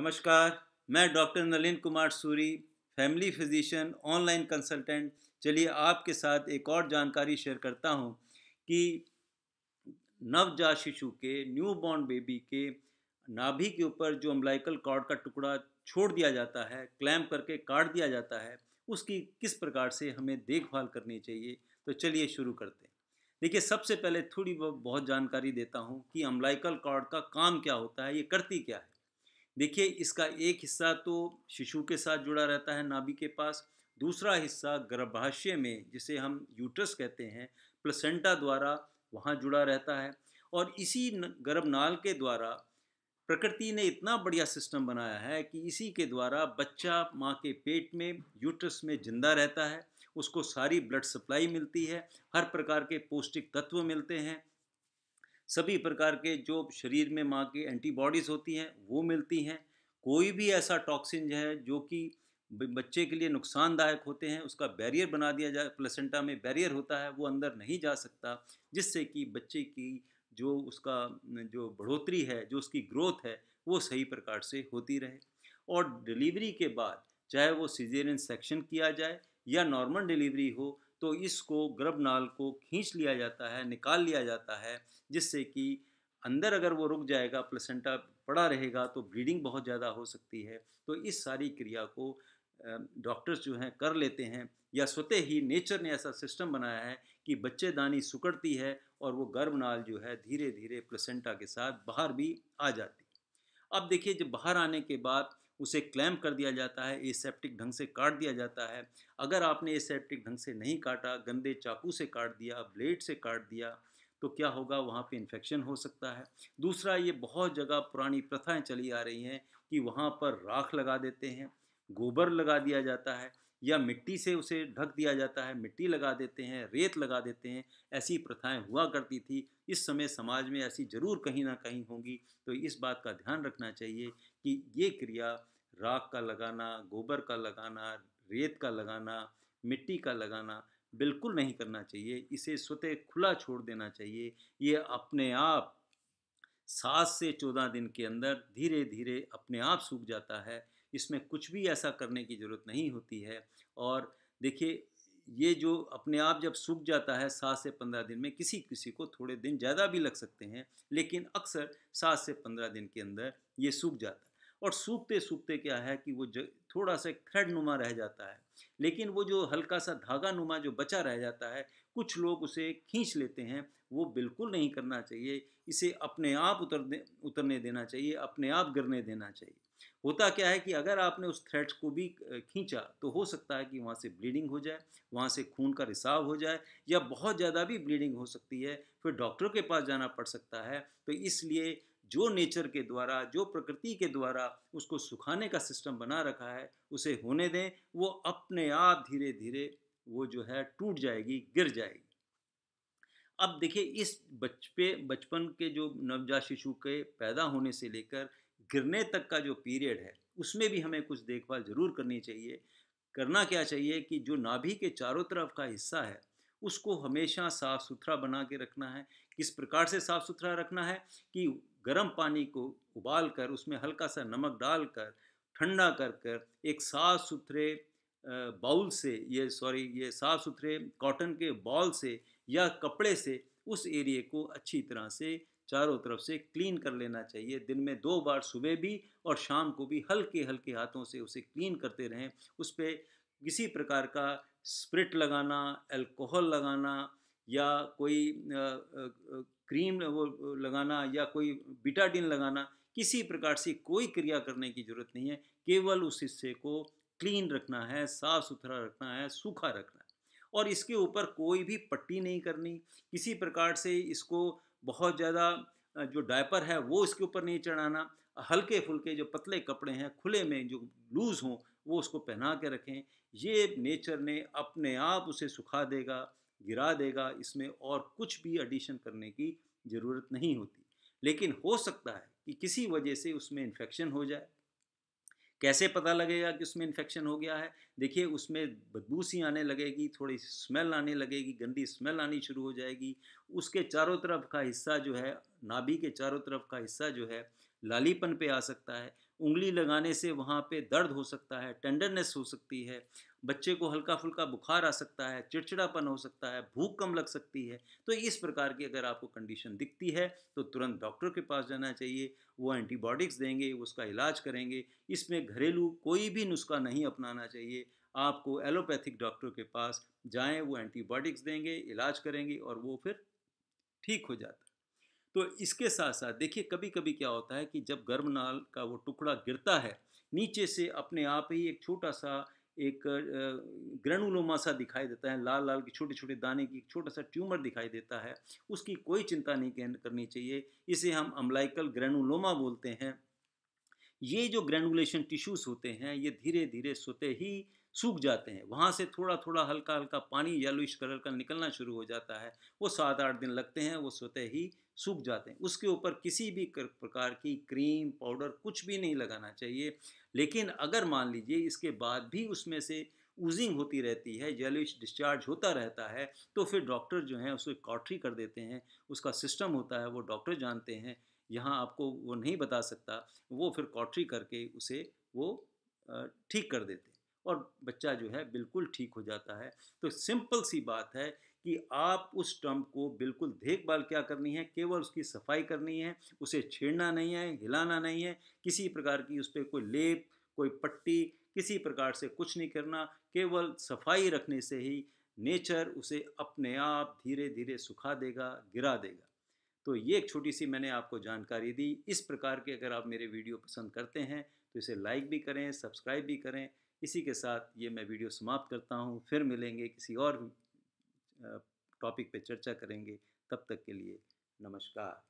नमस्कार मैं doctor Nalin Kumar Suri family physician online consultant चलिए आपके साथ एक और जानकारी शेयर करता हूँ कि नवजात शिशु के न्यू बॉर्न बेबी के नाभि के ऊपर जो अम्बलाइकल कॉर्ड का टुकड़ा छोड़ दिया जाता है क्लैम्प करके काट दिया जाता है उसकी किस प्रकार से हमें देखभाल करनी चाहिए तो चलिए शुरू करते हैं देखिए सबसे पहले थोड़ी बहुत जानकारी देता हूँ कि अम्बलाइकल कॉर्ड का काम क्या होता है ये करती क्या है देखिए इसका एक हिस्सा तो शिशु के साथ जुड़ा रहता है नाभि के पास दूसरा हिस्सा गर्भाशय में जिसे हम यूट्रस कहते हैं प्लसेंटा द्वारा वहाँ जुड़ा रहता है और इसी गर्भनाल के द्वारा प्रकृति ने इतना बढ़िया सिस्टम बनाया है कि इसी के द्वारा बच्चा माँ के पेट में यूट्रस में जिंदा रहता है उसको सारी ब्लड सप्लाई मिलती है हर प्रकार के पौष्टिक तत्व मिलते हैं सभी प्रकार के जो शरीर में माँ के एंटीबॉडीज़ होती हैं वो मिलती हैं कोई भी ऐसा टॉक्सिन है जो कि बच्चे के लिए नुकसानदायक होते हैं उसका बैरियर बना दिया जाए प्लेसेंटा में बैरियर होता है वो अंदर नहीं जा सकता जिससे कि बच्चे की जो उसका जो बढ़ोतरी है जो उसकी ग्रोथ है वो सही प्रकार से होती रहे और डिलीवरी के बाद चाहे वो सीजेरियन सेक्शन किया जाए या नॉर्मल डिलीवरी हो तो इसको गर्भनाल को खींच लिया जाता है निकाल लिया जाता है जिससे कि अंदर अगर वो रुक जाएगा प्लेसेंटा पड़ा रहेगा तो ब्लीडिंग बहुत ज़्यादा हो सकती है तो इस सारी क्रिया को डॉक्टर्स जो हैं कर लेते हैं या स्वतः ही नेचर ने ऐसा सिस्टम बनाया है कि बच्चेदानी सुकड़ती है और वो गर्भनाल जो है धीरे धीरे प्लेसेंटा के साथ बाहर भी आ जाती अब देखिए जब बाहर आने के बाद उसे क्लैम कर दिया जाता है एसेप्टिक ढंग से काट दिया जाता है अगर आपने एसेप्टिक ढंग से नहीं काटा गंदे चाकू से काट दिया ब्लेड से काट दिया तो क्या होगा वहाँ पे इन्फेक्शन हो सकता है दूसरा ये बहुत जगह पुरानी प्रथाएं चली आ रही हैं कि वहाँ पर राख लगा देते हैं गोबर लगा दिया जाता है या मिट्टी से उसे ढक दिया जाता है मिट्टी लगा देते हैं रेत लगा देते हैं ऐसी प्रथाएं हुआ करती थी इस समय समाज में ऐसी जरूर कहीं ना कहीं होंगी तो इस बात का ध्यान रखना चाहिए कि ये क्रिया राख का लगाना गोबर का लगाना रेत का लगाना मिट्टी का लगाना बिल्कुल नहीं करना चाहिए इसे स्वतः खुला छोड़ देना चाहिए ये अपने आप सात से चौदह दिन के अंदर धीरे धीरे अपने आप सूख जाता है इसमें कुछ भी ऐसा करने की ज़रूरत नहीं होती है और देखिए ये जो अपने आप जब सूख जाता है सात से पंद्रह दिन में किसी किसी को थोड़े दिन ज़्यादा भी लग सकते हैं लेकिन अक्सर सात से पंद्रह दिन के अंदर ये सूख जाता है और सूखते सूखते क्या है कि वो ज थोड़ा सा थ्रेड नुमा रह जाता है लेकिन वो जो हल्का सा धागा नुमा जो बचा रह जाता है कुछ लोग उसे खींच लेते हैं वो बिल्कुल नहीं करना चाहिए इसे अपने आप उतरने उतरने देना चाहिए अपने आप गिरने देना चाहिए होता क्या है कि अगर आपने उस थ्रेड्स को भी खींचा तो हो सकता है कि वहाँ से ब्लीडिंग हो जाए वहाँ से खून का रिसाव हो जाए या बहुत ज़्यादा भी ब्लीडिंग हो सकती है फिर डॉक्टर के पास जाना पड़ सकता है तो इसलिए जो नेचर के द्वारा जो प्रकृति के द्वारा उसको सुखाने का सिस्टम बना रखा है उसे होने दें वो अपने आप धीरे धीरे वो जो है टूट जाएगी गिर जाएगी अब देखिए इस बचपे बचपन के जो नवजात शिशु के पैदा होने से लेकर गिरने तक का जो पीरियड है उसमें भी हमें कुछ देखभाल ज़रूर करनी चाहिए करना क्या चाहिए कि जो नाभि के चारों तरफ का हिस्सा है उसको हमेशा साफ़ सुथरा बना के रखना है किस प्रकार से साफ़ सुथरा रखना है कि गर्म पानी को उबाल कर उसमें हल्का सा नमक डालकर ठंडा कर कर एक साफ़ सुथरे बाउल से ये सॉरी ये साफ़ सुथरे कॉटन के बॉल से या कपड़े से उस एरिए को अच्छी तरह से चारों तरफ से क्लीन कर लेना चाहिए दिन में दो बार सुबह भी और शाम को भी हल्के हल्के हाथों से उसे क्लीन करते रहें उस पर किसी प्रकार का स्प्रिट लगाना अल्कोहल लगाना या कोई क्रीम वो लगाना या कोई बिटाडिन लगाना किसी प्रकार से कोई क्रिया करने की ज़रूरत नहीं है केवल उस हिस्से को क्लीन रखना है साफ़ सुथरा रखना है सूखा रखना है और इसके ऊपर कोई भी पट्टी नहीं करनी किसी प्रकार से इसको बहुत ज़्यादा जो डायपर है वो इसके ऊपर नहीं चढ़ाना हल्के फुल्के जो पतले कपड़े हैं खुले में जो लूज़ हों वो उसको पहना के रखें ये नेचर ने अपने आप उसे सुखा देगा गिरा देगा इसमें और कुछ भी एडिशन करने की ज़रूरत नहीं होती लेकिन हो सकता है कि किसी वजह से उसमें इन्फेक्शन हो जाए कैसे पता लगेगा कि उसमें इन्फेक्शन हो गया है देखिए उसमें बदबू सी आने लगेगी थोड़ी स्मेल आने लगेगी गंदी स्मेल आनी शुरू हो जाएगी उसके चारों तरफ का हिस्सा जो है नाभि के चारों तरफ का हिस्सा जो है लालीपन पे आ सकता है उंगली लगाने से वहाँ पे दर्द हो सकता है टेंडरनेस हो सकती है बच्चे को हल्का फुल्का बुखार आ सकता है चिड़चिड़ापन हो सकता है भूख कम लग सकती है तो इस प्रकार की अगर आपको कंडीशन दिखती है तो तुरंत डॉक्टर के पास जाना चाहिए वो एंटीबायोटिक्स देंगे उसका इलाज करेंगे इसमें घरेलू कोई भी नुस्खा नहीं अपनाना चाहिए आपको एलोपैथिक डॉक्टर के पास जाएं वो एंटीबायोटिक्स देंगे इलाज करेंगे और वो फिर ठीक हो जाता है तो इसके साथ साथ देखिए कभी कभी क्या होता है कि जब गर्भनाल का वो टुकड़ा गिरता है नीचे से अपने आप ही एक छोटा सा एक ग्रेनुलोमा सा दिखाई देता है लाल लाल के छोटे छोटे दाने की छोटा सा ट्यूमर दिखाई देता है उसकी कोई चिंता नहीं करनी चाहिए इसे हम अम्लाइकल ग्रेनुलोमा बोलते हैं ये जो ग्रेनुलेशन टिश्यूज़ होते हैं ये धीरे धीरे सोते ही सूख जाते हैं वहाँ से थोड़ा थोड़ा हल्का हल्का पानी येलोइश कलर का निकलना शुरू हो जाता है वो सात आठ दिन लगते हैं वो स्वतः ही सूख जाते हैं उसके ऊपर किसी भी प्रकार की क्रीम पाउडर कुछ भी नहीं लगाना चाहिए लेकिन अगर मान लीजिए इसके बाद भी उसमें से ऊजिंग होती रहती है जेलिश डिस्चार्ज होता रहता है तो फिर डॉक्टर जो हैं उसको कॉटरी कर देते हैं उसका सिस्टम होता है वो डॉक्टर जानते हैं यहाँ आपको वो नहीं बता सकता वो फिर कॉटरी करके उसे वो ठीक कर देते हैं और बच्चा जो है बिल्कुल ठीक हो जाता है तो सिंपल सी बात है कि आप उस स्टम्प को बिल्कुल देखभाल क्या करनी है केवल उसकी सफाई करनी है उसे छेड़ना नहीं है हिलाना नहीं है किसी प्रकार की उस पर कोई लेप कोई पट्टी किसी प्रकार से कुछ नहीं करना केवल सफाई रखने से ही नेचर उसे अपने आप धीरे धीरे सुखा देगा गिरा देगा तो ये एक छोटी सी मैंने आपको जानकारी दी इस प्रकार के अगर आप मेरे वीडियो पसंद करते हैं तो इसे लाइक भी करें सब्सक्राइब भी करें इसी के साथ ये मैं वीडियो समाप्त करता हूँ फिर मिलेंगे किसी और टॉपिक पे चर्चा करेंगे तब तक के लिए नमस्कार